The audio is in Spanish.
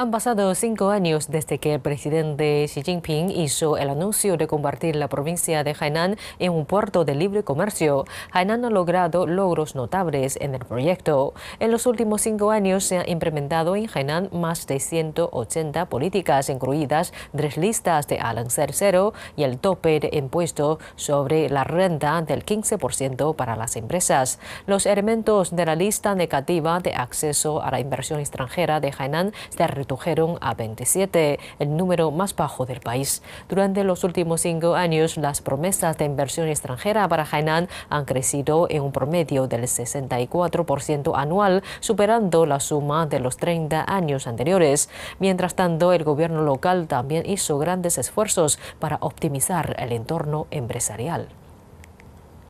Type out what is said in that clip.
Han pasado cinco años desde que el presidente Xi Jinping hizo el anuncio de convertir la provincia de Hainan en un puerto de libre comercio. Hainan ha logrado logros notables en el proyecto. En los últimos cinco años se han implementado en Hainan más de 180 políticas, incluidas tres listas de alancer cero y el tope de impuesto sobre la renta del 15% para las empresas. Los elementos de la lista negativa de acceso a la inversión extranjera de Hainan se a 27, el número más bajo del país. Durante los últimos cinco años, las promesas de inversión extranjera para Hainan han crecido en un promedio del 64% anual, superando la suma de los 30 años anteriores. Mientras tanto, el gobierno local también hizo grandes esfuerzos para optimizar el entorno empresarial.